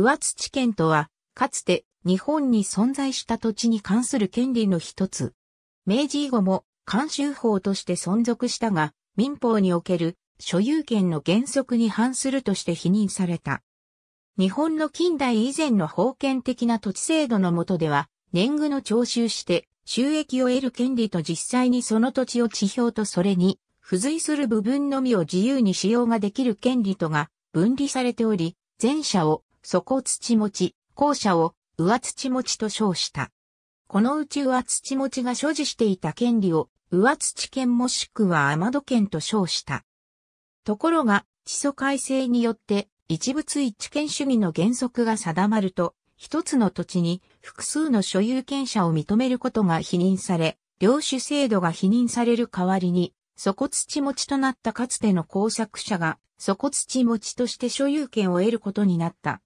上土権とは、かつて日本に存在した土地に関する権利の一つ。明治以後も慣習法として存続したが、民法における所有権の原則に反するとして否認された。日本の近代以前の封建的な土地制度の下では、年貢の徴収して収益を得る権利と実際にその土地を地表とそれに付随する部分のみを自由に使用ができる権利とが分離されており、前者を底土持ち、校舎を上土持ちと称した。このうち上土持ちが所持していた権利を上土権もしくは天戸権と称した。ところが、地租改正によって一物一権主義の原則が定まると、一つの土地に複数の所有権者を認めることが否認され、領主制度が否認される代わりに、底土持ちとなったかつての工作者が、底土持ちとして所有権を得ることになった。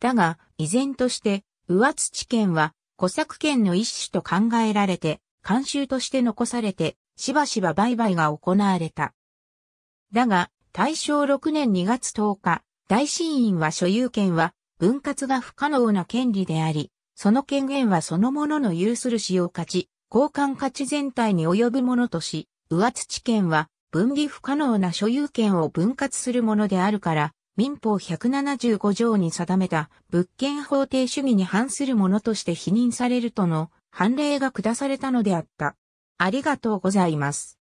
だが、依然として、上土県は、古作県の一種と考えられて、慣習として残されて、しばしば売買が行われた。だが、大正6年2月10日、大神院は所有権は、分割が不可能な権利であり、その権限はそのものの有する使用価値、交換価値全体に及ぶものとし、上土権は分離不可能な所有権を分割するものであるから、民法175条に定めた物件法定主義に反するものとして否認されるとの判例が下されたのであった。ありがとうございます。